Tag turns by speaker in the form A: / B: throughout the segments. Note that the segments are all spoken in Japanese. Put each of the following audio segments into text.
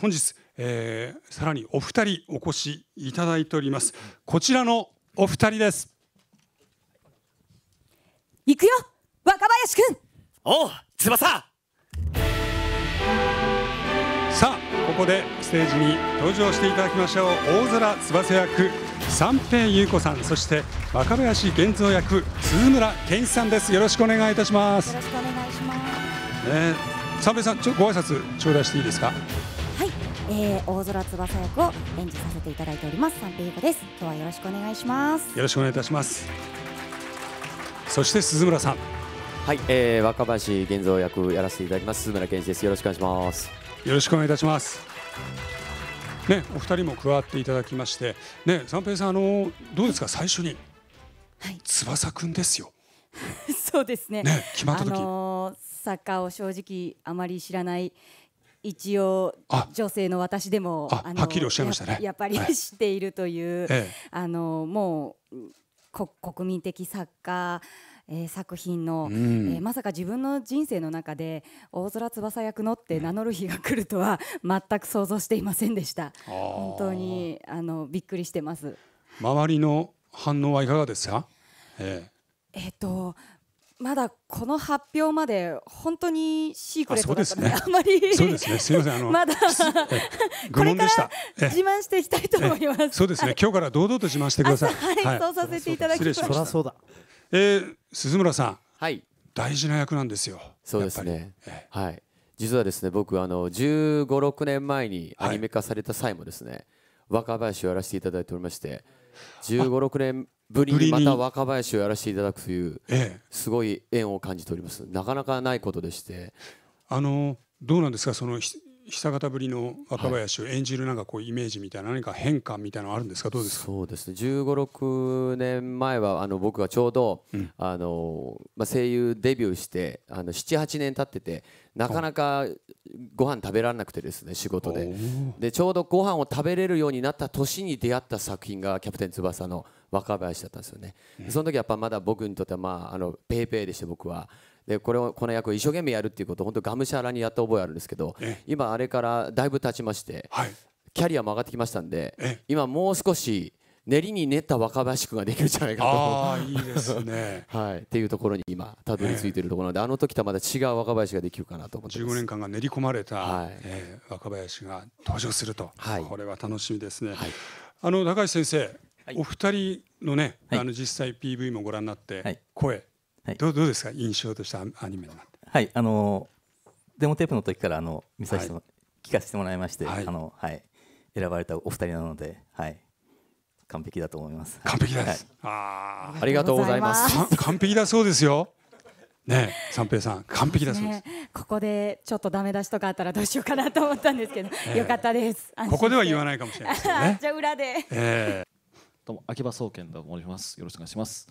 A: 本日、えー、さらにお二人お越しいただいておりますこちらのお二人です行くよ若林くんおう翼さあここでステージに登場していただきましょう大空翼役三平優子さんそして若林源三役鈴村健一さんですよろしくお願いいたします
B: よろしくお願いします、
A: えね、三平さんちょご挨拶頂戴していいですか
B: えー、大空翼役を演じさせていただいております三平子です今日はよろしくお願いします
A: よろしくお願いいたしますそして鈴村さんはい、
C: えー、若林源三役やらせていただきます鈴村健一ですよろしくお願いします
A: よろしくお願いいたしますね、お二人も加わっていただきまして、ね、三平さん、あの、どうですか、最初に。はい、翼くんですよ。
B: そうですね。ね、決まった時。あのー、サッカーを正直あまり知らない一応女性の私でもはっきりおっしゃいましたねやっぱり知っているという、はい、あのもう国民的作家えー、作品の、うん、えー、まさか自分の人生の中で大空翼役のって名乗る日が来るとは全く想像していませんでした。本当にあのびっくりしてます。
A: 周りの反応はいかがですか？え
B: ー、えっとまだこの発表まで本当にシークレットだったので、ね、あまりそうですねすみませんあのまだこ
A: れから自
B: 慢していきたいと思いますそうですね、はい、
A: 今日から堂々と自慢してくださいはい、はい、そうさ
B: せていただきましたそそ
A: うだ、えー、鈴村さんはい大事な役なんですよ
C: そうですね、はい実はですね僕あの15、6年前にアニメ化された際もですね、はい、若林をやらせていただいておりまして、1 5六
A: 6年ぶりにまた
C: 若林をやらせていただくという、すごい縁を感じております
A: なかなかないことでしてあのどうなんですかその久方ぶりの若林を演じるなんかこうイメージみたいな何か変化みたいなのあるんですかどうですかそうですね1 5
C: 6年前はあの僕がちょうど、うん、あのまあ、声優デビューして78年経っててなかなかご飯食べられなくてですね仕事ででちょうどご飯を食べれるようになった年に出会った作品が「キャプテン翼」の「若林だったんですよね、その時やっぱまだ僕にとっては、まあ、あのペイペイでして僕はでこれをこの役を一生懸命やるっていうことを本当がむしゃらにやった覚えあるんですけど今あれからだいぶ経ちまして、はい、キャリアも上がってきましたんで今もう少し練りに練った若林君ができるんじゃないかとあいいですね、はい、っていうところに今たどり着いているところなので、あ
A: の時とはまた違う若林ができるかなと思って15年間が練り込まれた、はいえー、若林が登場すると、はい、これは楽しみですね、はい、あの高橋先生お二人のね、あの実際 PV もご覧になって、声、どうどうですか印象としたアニメになっ
D: て。はいあのデモテープの時からあの見させて、聞かせてもらいまして、あのはい選ばれたお二人なのではい完璧だと思います。完璧
A: です。ああありがとうございます。完璧だそうですよ。ね、三平さん完璧だそうで
B: す、ね、ここでちょっとダメ出しとかあったらどうしようかなと思ったんですけど、えー、よかったですここでは言わないかもしれないですね じゃあ裏で、え
A: ーどうも秋葉総研
C: と申します。よろしくお願いします。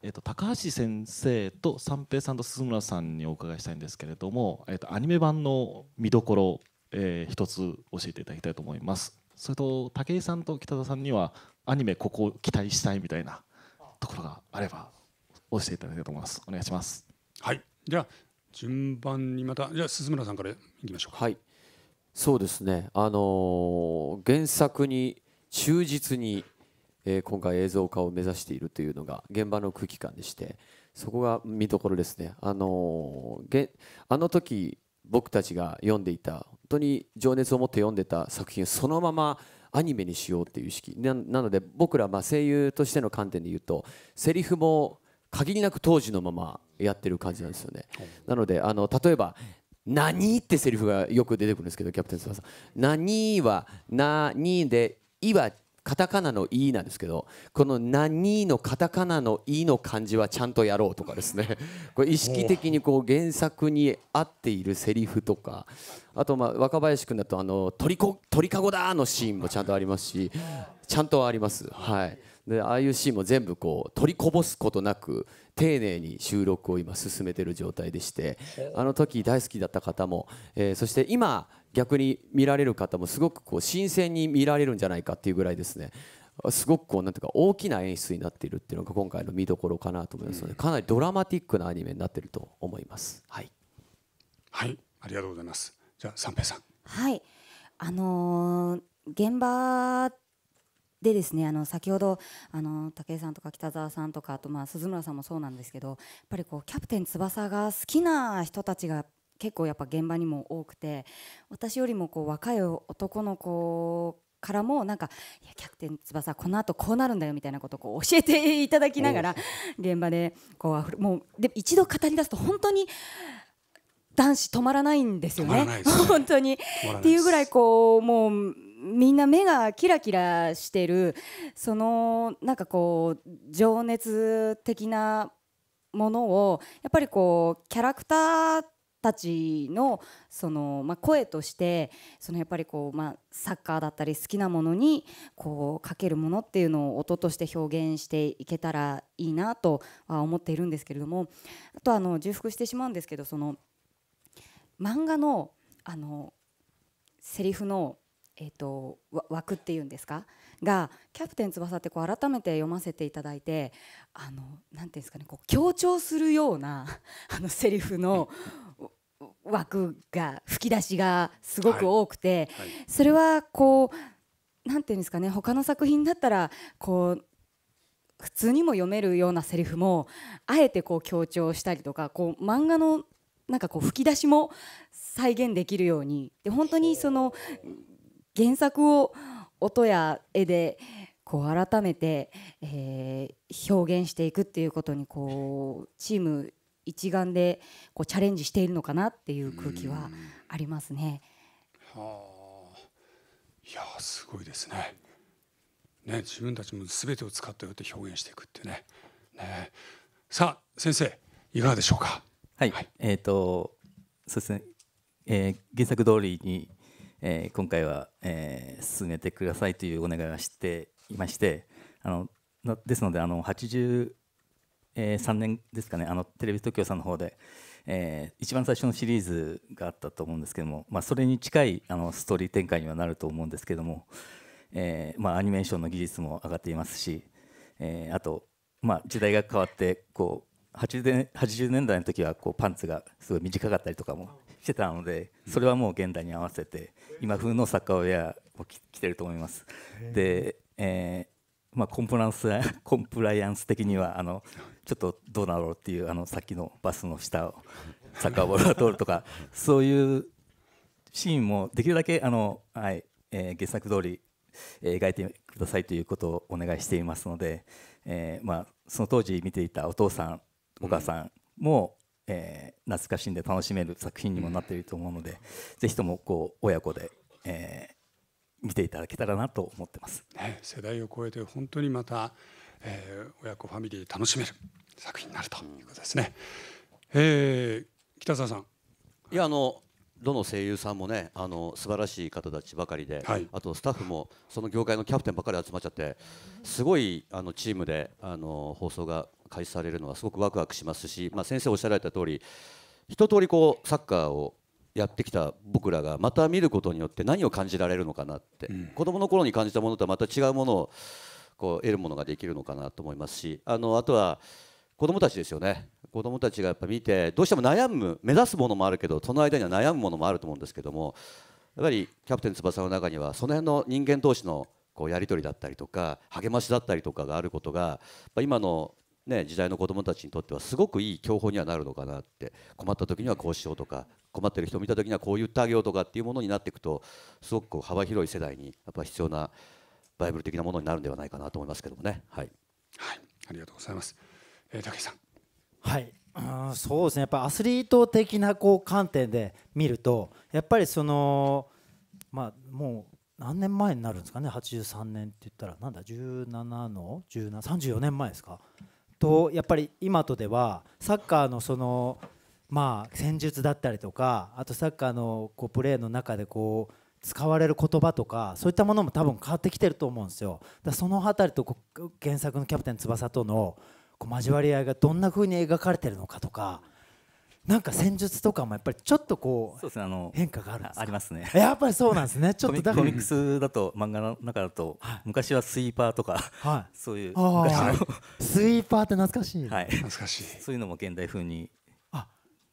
C: えっ、ー、と高橋先生と三平さんと鈴村さんにお伺いしたいんですけれども、えっ、ー、とアニメ版の見どころ、えー、一つ教えていただきたいと思います。それと武井さんと北田さんにはアニメここを期待したいみたいなところがあれば教えていただきたいと思います。お願いします。
A: はい。じゃあ順番にまたじゃあ鈴村さんからい
C: きましょうはい。そうですね。あのー、原作に忠実にえー、今回映像化を目指しているというのが現場の空気感でしてそこが見どころですね。あのー、あの時僕たちが読んでいた本当に情熱を持って読んでた作品をそのままアニメにしようっていう意識なので僕らま声優としての観点で言うとセリフも限りなく当時のままやってる感じなんですよね。なのであの例えば何ってセリフがよく出てくるんですけどキャプテン翼何は何でいはカタカナの「イ」なんですけどこの「何」のカタカナの「イ」の漢字はちゃんとやろうとかですね これ意識的にこう原作に合っているセリフとかあとまあ若林君だとあの鳥鳥かごだ!」のシーンもちゃんとありますしちゃんとあります。はいでああいうシーンも全部こう取りこぼすことなく丁寧に収録を今進めてる状態でしてあの時大好きだった方も、えー、そして今逆に見られる方もすごくこう新鮮に見られるんじゃないかっていうぐらいですねすごくこうなんていうか大きな演出になっているっていうのが今回の見どころかなと思いますのでかなりドラマティックなアニメになっていると思いま
A: す。はい、はい、ありがとうございます。じゃあ三平さん。
B: はい、あのー、現場でですねあの先ほどあの武井さんとか北澤さんとかあとまあ鈴村さんもそうなんですけどやっぱりこうキャプテン翼が好きな人たちが結構やっぱ現場にも多くて私よりもこう若い男の子からもなんか「いやキャプテン翼このあとこうなるんだよ」みたいなことをこう教えていただきながら現場でこうもうで一度語り出すと本当に男子止まらないんですよね。ね本当にっていうぐらいこうもうみんな目がキラキラしてるそのなんかこう情熱的なものをやっぱりこうキャラクターたちのその、まあ、声としてそのやっぱりこう、まあ、サッカーだったり好きなものにこうかけるものっていうのを音として表現していけたらいいなとは思っているんですけれどもあとあの重複してしまうんですけどその漫画のあのセリフのえーと、枠っていうんですかが「キャプテン翼」ってこう改めて読ませていただいてあのなんていうんですかねこう強調するような あのセリフの枠が吹き出しがすごく多くて、はいはい、それはこうなんていうんですかね他の作品だったらこう普通にも読めるようなセリフもあえてこう強調したりとかこう漫画のなんかこう吹き出しも再現できるようにで本当にその原作を音や絵でこう改めて、えー、表現していくっていうことにこうチーム一丸でこうチャレンジしているのかなっていう空気はありますね。はあ、
A: いやすごいですね。ね自分たちもすべてを使ったよって表現していくってね。ねさあ先生いかがでしょうか。はい、はい、
D: えっ、ー、とそうですね、えー、原作通りにえー、今回は、えー、進めてくださいというお願いはしていましてあのですのであの83年ですかねあのテレビ東京さんの方で、えー、一番最初のシリーズがあったと思うんですけども、まあ、それに近いあのストーリー展開にはなると思うんですけども、えーまあ、アニメーションの技術も上がっていますし、えー、あと、まあ、時代が変わってこう 80, 年80年代の時はこうパンツがすごい短かったりとかもしてたのでそれはもう現代に合わせて今風の作家ウェアを着てると思います。で、えー、まあ、コンプランス コンプライアンス的にはあのちょっとどうだろうっていうあのさっきのバスの下をサッカーボールが通るとか そういうシーンもできるだけあの、はいえー、原作通り、え描いてくださいということをお願いしていますので、えーまあ、その当時見ていたお父さんお母さんも、えー、懐かしんで楽しめる作品にもなっていると思うので、うん、ぜひともこう親子で、えー、見ていただけたらなと思ってます、
A: ね、世代を超えて本当にまた、えー、親子ファミリー楽しめる作品になるということですね、えー、北澤さん
E: いやあのどの声優さんもねあの素晴らしい方たちばかりで、はい、あとスタッフもその業界のキャプテンばかり集まっちゃってすごいあのチームであの放送が開始されるのはすごくワクワクしますし、まあ、先生おっしゃられた通り一通りこりサッカーをやってきた僕らがまた見ることによって何を感じられるのかなって、うん、子どもの頃に感じたものとはまた違うものをこう得るものができるのかなと思いますしあのあとは子どもたちですよね子どもたちがやっぱ見てどうしても悩む目指すものもあるけどその間には悩むものもあると思うんですけどもやっぱり「キャプテン翼」の中にはその辺の人間同士のこうやり取りだったりとか励ましだったりとかがあることが今のね、時代の子どもたちにとってはすごくいい教法にはなるのかなって困った時にはこうしようとか困ってる人を見た時にはこう言ってあげようとかっていうものになっていくとすごく幅広い世代にやっぱ必要なバイブル的なものになるんではないかなと思いますけどもね。はい、
F: はい、ありがとうございます、えー、武さんはいそうですねやっぱアスリート的なこう観点で見るとやっぱりそのまあもう何年前になるんですかね83年って言ったらなんだ17の1734年前ですかとやっぱり今とではサッカーのそのまあ戦術だったりとかあとサッカーのこうプレーの中でこう使われる言葉とかそういったものも多分変わってきてると思うんですよ。だその辺りと原作の「キャプテン翼」とのこう交わり合いがどんな風に描かれてるのかとか。なんか戦術とかもやっぱりちょっとこうそうですね
D: あの変化があるあります
F: ねやっぱりそうなんですねちょっとコミッ
D: クスだと漫画の中だと、昔はスイーパーとか、はい、そういう昔のスイーパーって懐かしい、はい、懐かしいそういうのも現代風に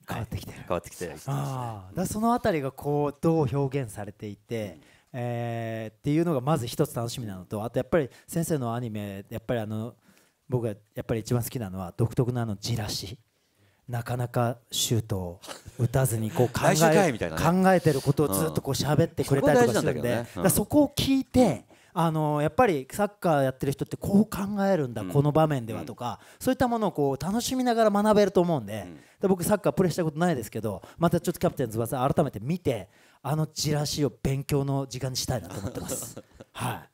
D: 変わってきてる、変わってきてるあ
F: だそのあたりがこうどう表現されていて、えー、っていうのがまず一つ楽しみなのとあとやっぱり先生のアニメやっぱりあの僕がやっぱり一番好きなのは独特なあのじらしなかなかシュートを打たずにこう考えね、考えてることをずっとこう喋ってくれたりとかするんで、うん、そこを聞いてあのやっぱりサッカーやってる人ってこう考えるんだ、うん、この場面ではとか、うん、そういったものをこう楽しみながら学べると思うんで,、で僕サッカープレーしたことないですけどまたちょっとキャプテン翼改めて見てあのチラシを勉強の時間にしたいなと思ってます。はい